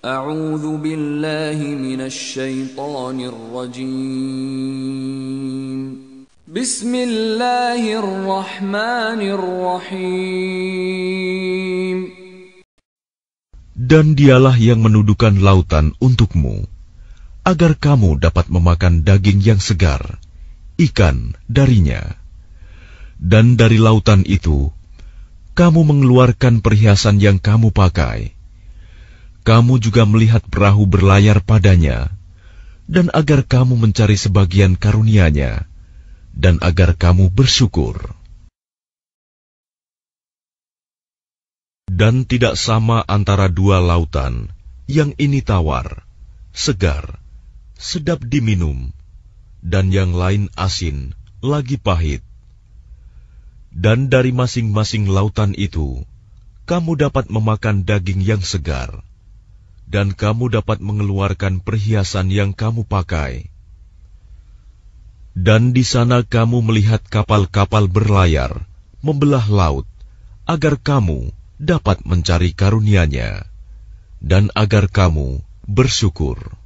أعوذ بالله من الشيطان الرجيم بسم الله الرحمن الرحيم Dan dialah yang menuduhkan lautan untukmu, agar kamu dapat memakan daging yang segar, ikan darinya. Dan dari lautan itu, kamu mengeluarkan perhiasan yang kamu pakai, kamu juga melihat perahu berlayar padanya, dan agar kamu mencari sebagian karunia-Nya, dan agar kamu bersyukur. Dan tidak sama antara dua lautan, yang ini tawar, segar, sedap diminum, dan yang lain asin, lagi pahit. Dan dari masing-masing lautan itu, kamu dapat memakan daging yang segar dan kamu dapat mengeluarkan perhiasan yang kamu pakai. Dan di sana kamu melihat kapal-kapal berlayar, membelah laut, agar kamu dapat mencari karunia-Nya, dan agar kamu bersyukur.